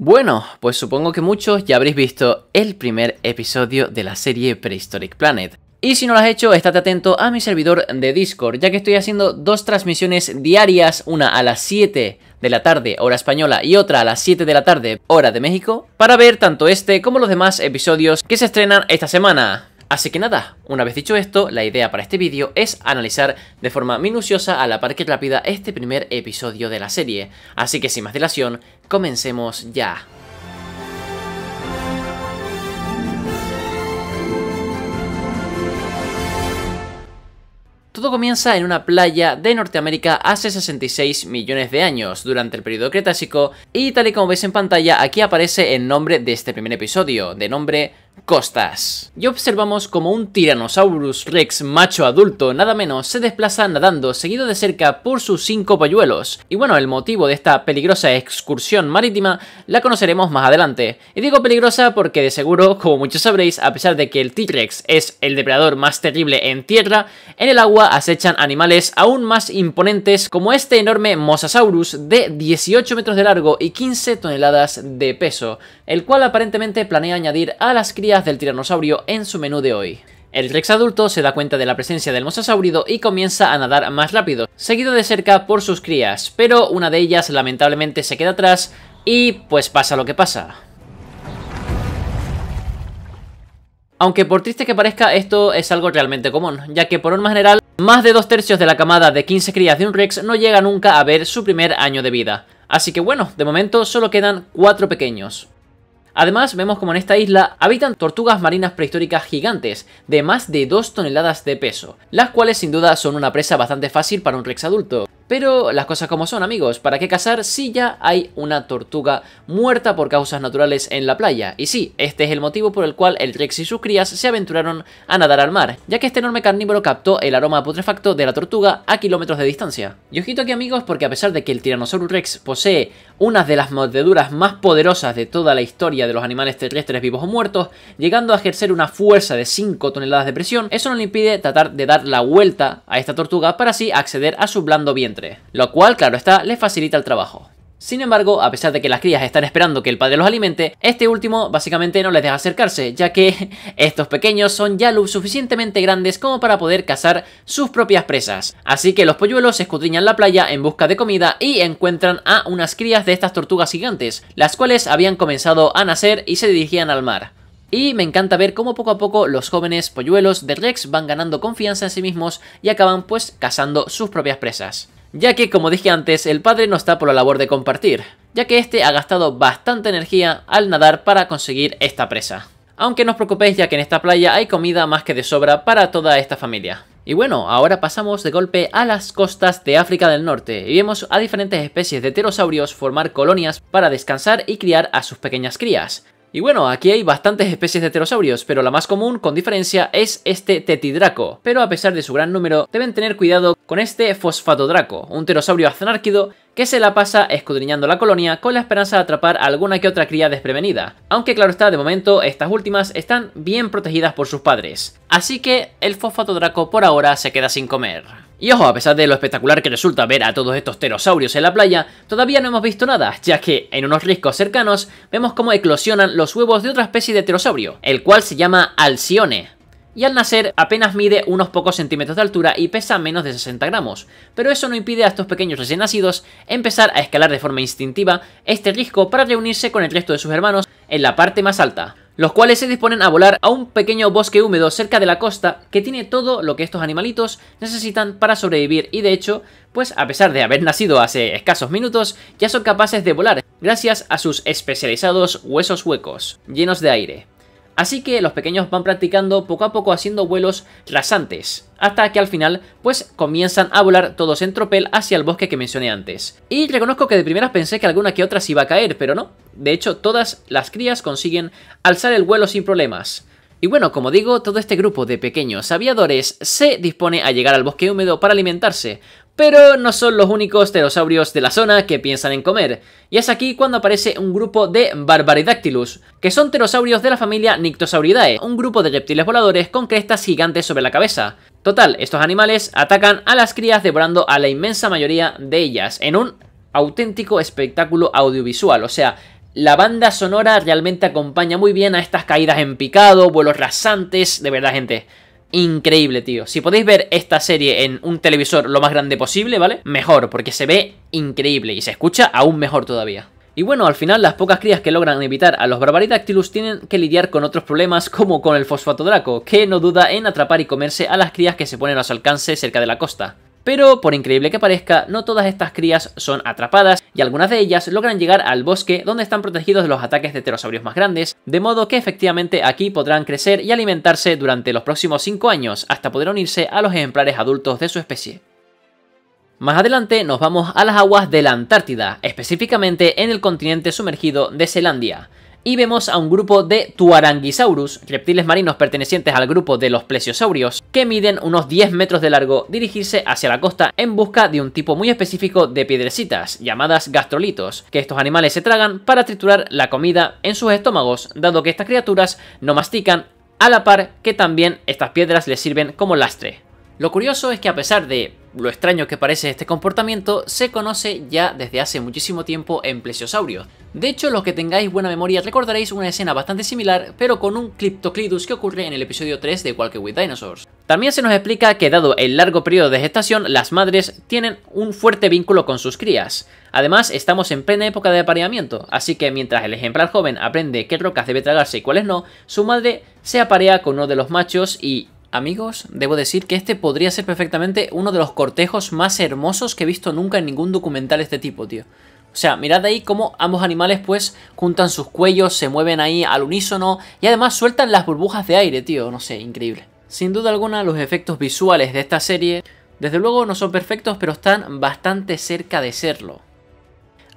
Bueno, pues supongo que muchos ya habréis visto el primer episodio de la serie Prehistoric Planet. Y si no lo has hecho, estate atento a mi servidor de Discord, ya que estoy haciendo dos transmisiones diarias, una a las 7 de la tarde, hora española, y otra a las 7 de la tarde, hora de México, para ver tanto este como los demás episodios que se estrenan esta semana. Así que nada, una vez dicho esto, la idea para este vídeo es analizar de forma minuciosa a la par que rápida este primer episodio de la serie, así que sin más dilación, comencemos ya. Todo comienza en una playa de Norteamérica hace 66 millones de años, durante el periodo Cretácico, y tal y como veis en pantalla, aquí aparece el nombre de este primer episodio, de nombre costas. Y observamos como un Tyrannosaurus Rex macho adulto, nada menos, se desplaza nadando seguido de cerca por sus cinco polluelos. Y bueno, el motivo de esta peligrosa excursión marítima la conoceremos más adelante. Y digo peligrosa porque de seguro, como muchos sabréis, a pesar de que el T-Rex es el depredador más terrible en tierra, en el agua acechan animales aún más imponentes como este enorme Mosasaurus de 18 metros de largo y 15 toneladas de peso, el cual aparentemente planea añadir a las crías del tiranosaurio en su menú de hoy. El Rex adulto se da cuenta de la presencia del mosasaurido y comienza a nadar más rápido, seguido de cerca por sus crías, pero una de ellas lamentablemente se queda atrás y pues pasa lo que pasa. Aunque por triste que parezca, esto es algo realmente común, ya que por norma general, más de dos tercios de la camada de 15 crías de un Rex no llega nunca a ver su primer año de vida. Así que bueno, de momento solo quedan cuatro pequeños. Además, vemos como en esta isla habitan tortugas marinas prehistóricas gigantes de más de 2 toneladas de peso, las cuales sin duda son una presa bastante fácil para un rex adulto. Pero las cosas como son, amigos, ¿para qué cazar si ya hay una tortuga muerta por causas naturales en la playa? Y sí, este es el motivo por el cual el Rex y sus crías se aventuraron a nadar al mar, ya que este enorme carnívoro captó el aroma putrefacto de la tortuga a kilómetros de distancia. Y ojito aquí, amigos, porque a pesar de que el Tyrannosaurus Rex posee una de las mordeduras más poderosas de toda la historia de los animales terrestres vivos o muertos, llegando a ejercer una fuerza de 5 toneladas de presión, eso no le impide tratar de dar la vuelta a esta tortuga para así acceder a su blando vientre lo cual, claro está, les facilita el trabajo. Sin embargo, a pesar de que las crías están esperando que el padre los alimente, este último básicamente no les deja acercarse, ya que estos pequeños son ya lo suficientemente grandes como para poder cazar sus propias presas. Así que los polluelos escudriñan la playa en busca de comida y encuentran a unas crías de estas tortugas gigantes, las cuales habían comenzado a nacer y se dirigían al mar. Y me encanta ver cómo poco a poco los jóvenes polluelos de Rex van ganando confianza en sí mismos y acaban pues cazando sus propias presas ya que como dije antes, el padre no está por la labor de compartir, ya que este ha gastado bastante energía al nadar para conseguir esta presa. Aunque no os preocupéis ya que en esta playa hay comida más que de sobra para toda esta familia. Y bueno, ahora pasamos de golpe a las costas de África del Norte y vemos a diferentes especies de pterosaurios formar colonias para descansar y criar a sus pequeñas crías, y bueno, aquí hay bastantes especies de pterosaurios, pero la más común, con diferencia, es este tetidraco. Pero a pesar de su gran número, deben tener cuidado con este fosfatodraco, un pterosaurio aznárquido que se la pasa escudriñando la colonia con la esperanza de atrapar alguna que otra cría desprevenida. Aunque claro está, de momento, estas últimas están bien protegidas por sus padres. Así que el fosfato por ahora se queda sin comer. Y ojo, a pesar de lo espectacular que resulta ver a todos estos pterosaurios en la playa, todavía no hemos visto nada, ya que en unos riscos cercanos vemos cómo eclosionan los huevos de otra especie de pterosaurio, el cual se llama Alcione, y al nacer apenas mide unos pocos centímetros de altura y pesa menos de 60 gramos, pero eso no impide a estos pequeños recién nacidos empezar a escalar de forma instintiva este risco para reunirse con el resto de sus hermanos en la parte más alta, los cuales se disponen a volar a un pequeño bosque húmedo cerca de la costa que tiene todo lo que estos animalitos necesitan para sobrevivir y de hecho, pues a pesar de haber nacido hace escasos minutos, ya son capaces de volar gracias a sus especializados huesos huecos, llenos de aire. Así que los pequeños van practicando poco a poco haciendo vuelos rasantes, hasta que al final pues comienzan a volar todos en tropel hacia el bosque que mencioné antes. Y reconozco que de primeras pensé que alguna que otra se iba a caer, pero no. De hecho, todas las crías consiguen alzar el vuelo sin problemas. Y bueno, como digo, todo este grupo de pequeños aviadores se dispone a llegar al bosque húmedo para alimentarse, pero no son los únicos pterosaurios de la zona que piensan en comer, y es aquí cuando aparece un grupo de Barbaridactylus, que son pterosaurios de la familia Nyctosauridae, un grupo de reptiles voladores con crestas gigantes sobre la cabeza. Total, estos animales atacan a las crías devorando a la inmensa mayoría de ellas, en un auténtico espectáculo audiovisual, o sea, la banda sonora realmente acompaña muy bien a estas caídas en picado, vuelos rasantes, de verdad gente increíble, tío. Si podéis ver esta serie en un televisor lo más grande posible, ¿vale? Mejor, porque se ve increíble y se escucha aún mejor todavía. Y bueno, al final las pocas crías que logran evitar a los Barbaridactylus tienen que lidiar con otros problemas como con el fosfato draco, que no duda en atrapar y comerse a las crías que se ponen a su alcance cerca de la costa. Pero por increíble que parezca, no todas estas crías son atrapadas y algunas de ellas logran llegar al bosque donde están protegidos de los ataques de pterosaurios más grandes, de modo que efectivamente aquí podrán crecer y alimentarse durante los próximos 5 años hasta poder unirse a los ejemplares adultos de su especie. Más adelante nos vamos a las aguas de la Antártida, específicamente en el continente sumergido de Zelandia y vemos a un grupo de Tuaranguisaurus, reptiles marinos pertenecientes al grupo de los plesiosaurios, que miden unos 10 metros de largo, dirigirse hacia la costa en busca de un tipo muy específico de piedrecitas, llamadas gastrolitos, que estos animales se tragan para triturar la comida en sus estómagos, dado que estas criaturas no mastican, a la par que también estas piedras les sirven como lastre. Lo curioso es que a pesar de lo extraño que parece este comportamiento se conoce ya desde hace muchísimo tiempo en plesiosaurios. De hecho, los que tengáis buena memoria recordaréis una escena bastante similar, pero con un Cliptoclidus que ocurre en el episodio 3 de Walking with Dinosaurs. También se nos explica que dado el largo periodo de gestación, las madres tienen un fuerte vínculo con sus crías. Además, estamos en plena época de apareamiento, así que mientras el ejemplar joven aprende qué rocas debe tragarse y cuáles no, su madre se aparea con uno de los machos y Amigos, debo decir que este podría ser perfectamente uno de los cortejos más hermosos que he visto nunca en ningún documental de este tipo, tío. O sea, mirad ahí cómo ambos animales pues juntan sus cuellos, se mueven ahí al unísono y además sueltan las burbujas de aire, tío, no sé, increíble. Sin duda alguna los efectos visuales de esta serie desde luego no son perfectos pero están bastante cerca de serlo.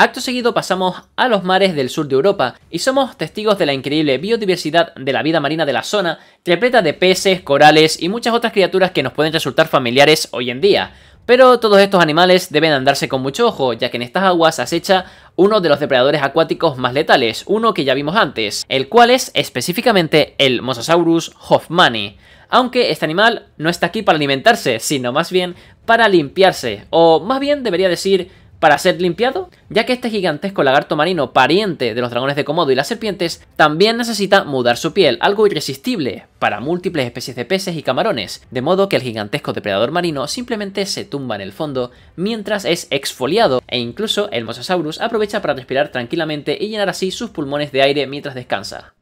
Acto seguido pasamos a los mares del sur de Europa y somos testigos de la increíble biodiversidad de la vida marina de la zona, repleta de peces, corales y muchas otras criaturas que nos pueden resultar familiares hoy en día. Pero todos estos animales deben andarse con mucho ojo, ya que en estas aguas acecha uno de los depredadores acuáticos más letales, uno que ya vimos antes, el cual es específicamente el Mosasaurus hoffmani. Aunque este animal no está aquí para alimentarse, sino más bien para limpiarse, o más bien debería decir para ser limpiado, ya que este gigantesco lagarto marino pariente de los dragones de Komodo y las serpientes también necesita mudar su piel, algo irresistible para múltiples especies de peces y camarones, de modo que el gigantesco depredador marino simplemente se tumba en el fondo mientras es exfoliado e incluso el Mosasaurus aprovecha para respirar tranquilamente y llenar así sus pulmones de aire mientras descansa.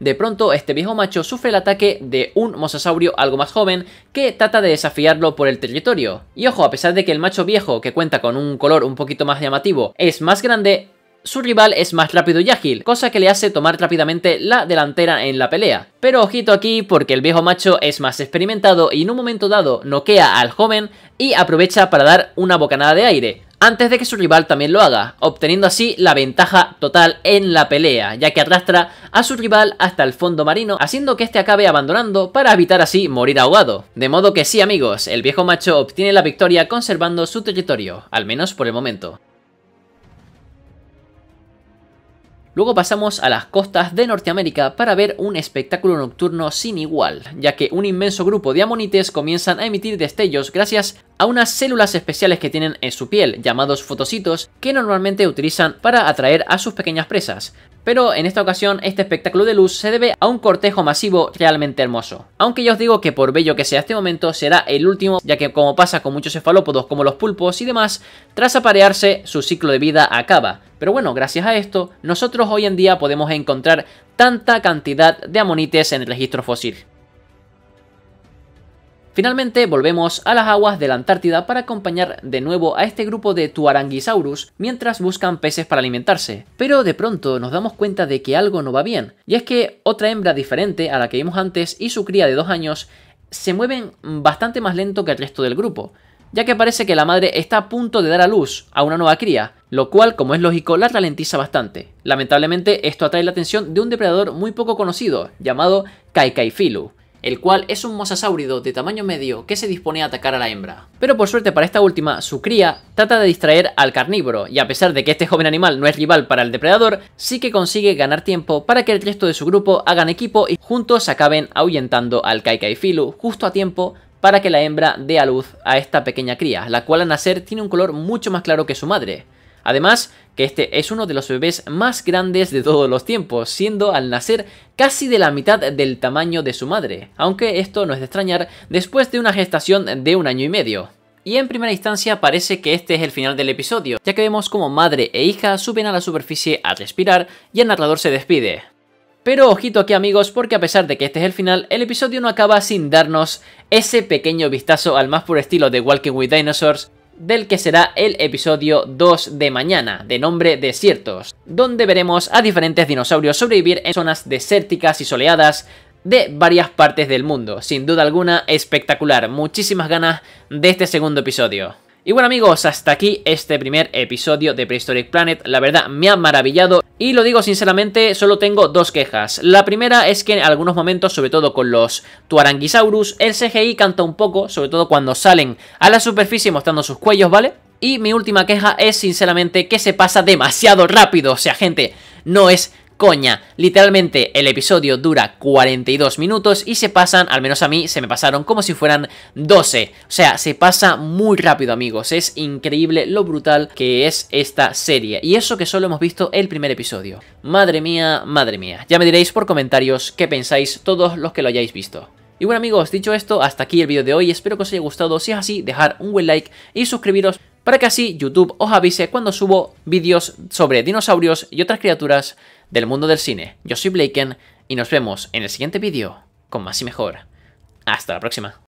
De pronto, este viejo macho sufre el ataque de un mosasaurio algo más joven que trata de desafiarlo por el territorio. Y ojo, a pesar de que el macho viejo, que cuenta con un color un poquito más llamativo, es más grande, su rival es más rápido y ágil, cosa que le hace tomar rápidamente la delantera en la pelea. Pero ojito aquí porque el viejo macho es más experimentado y en un momento dado noquea al joven y aprovecha para dar una bocanada de aire, antes de que su rival también lo haga, obteniendo así la ventaja total en la pelea, ya que arrastra a su rival hasta el fondo marino, haciendo que este acabe abandonando para evitar así morir ahogado. De modo que sí amigos, el viejo macho obtiene la victoria conservando su territorio, al menos por el momento. Luego pasamos a las costas de Norteamérica para ver un espectáculo nocturno sin igual, ya que un inmenso grupo de amonites comienzan a emitir destellos gracias a unas células especiales que tienen en su piel, llamados fotocitos, que normalmente utilizan para atraer a sus pequeñas presas. Pero en esta ocasión este espectáculo de luz se debe a un cortejo masivo realmente hermoso. Aunque ya os digo que por bello que sea este momento será el último, ya que como pasa con muchos cefalópodos como los pulpos y demás, tras aparearse su ciclo de vida acaba. Pero bueno, gracias a esto, nosotros hoy en día podemos encontrar tanta cantidad de amonites en el registro fósil. Finalmente volvemos a las aguas de la Antártida para acompañar de nuevo a este grupo de Tuaranguisaurus mientras buscan peces para alimentarse. Pero de pronto nos damos cuenta de que algo no va bien, y es que otra hembra diferente a la que vimos antes y su cría de dos años se mueven bastante más lento que el resto del grupo, ya que parece que la madre está a punto de dar a luz a una nueva cría, lo cual, como es lógico, la ralentiza bastante. Lamentablemente, esto atrae la atención de un depredador muy poco conocido, llamado Kaikaifilu el cual es un mosasáurido de tamaño medio que se dispone a atacar a la hembra. Pero por suerte para esta última, su cría trata de distraer al carnívoro, y a pesar de que este joven animal no es rival para el depredador, sí que consigue ganar tiempo para que el resto de su grupo hagan equipo y juntos acaben ahuyentando al Kaikaifilu justo a tiempo para que la hembra dé a luz a esta pequeña cría, la cual al nacer tiene un color mucho más claro que su madre. Además, que este es uno de los bebés más grandes de todos los tiempos, siendo al nacer casi de la mitad del tamaño de su madre, aunque esto no es de extrañar después de una gestación de un año y medio. Y en primera instancia parece que este es el final del episodio, ya que vemos como madre e hija suben a la superficie a respirar y el narrador se despide. Pero ojito aquí amigos, porque a pesar de que este es el final, el episodio no acaba sin darnos ese pequeño vistazo al más puro estilo de Walking with Dinosaurs, del que será el episodio 2 de mañana, de nombre Desiertos, donde veremos a diferentes dinosaurios sobrevivir en zonas desérticas y soleadas de varias partes del mundo. Sin duda alguna, espectacular. Muchísimas ganas de este segundo episodio. Y bueno amigos, hasta aquí este primer episodio de Prehistoric Planet, la verdad me ha maravillado y lo digo sinceramente, solo tengo dos quejas. La primera es que en algunos momentos, sobre todo con los Tuaranguisaurus, el CGI canta un poco, sobre todo cuando salen a la superficie mostrando sus cuellos, ¿vale? Y mi última queja es sinceramente que se pasa demasiado rápido, o sea gente, no es coña. Literalmente el episodio dura 42 minutos y se pasan, al menos a mí, se me pasaron como si fueran 12. O sea, se pasa muy rápido amigos, es increíble lo brutal que es esta serie. Y eso que solo hemos visto el primer episodio. Madre mía, madre mía. Ya me diréis por comentarios qué pensáis todos los que lo hayáis visto. Y bueno amigos, dicho esto, hasta aquí el vídeo de hoy, espero que os haya gustado, si es así, dejar un buen like y suscribiros para que así YouTube os avise cuando subo vídeos sobre dinosaurios y otras criaturas del mundo del cine. Yo soy Blaken y nos vemos en el siguiente vídeo con más y mejor. Hasta la próxima.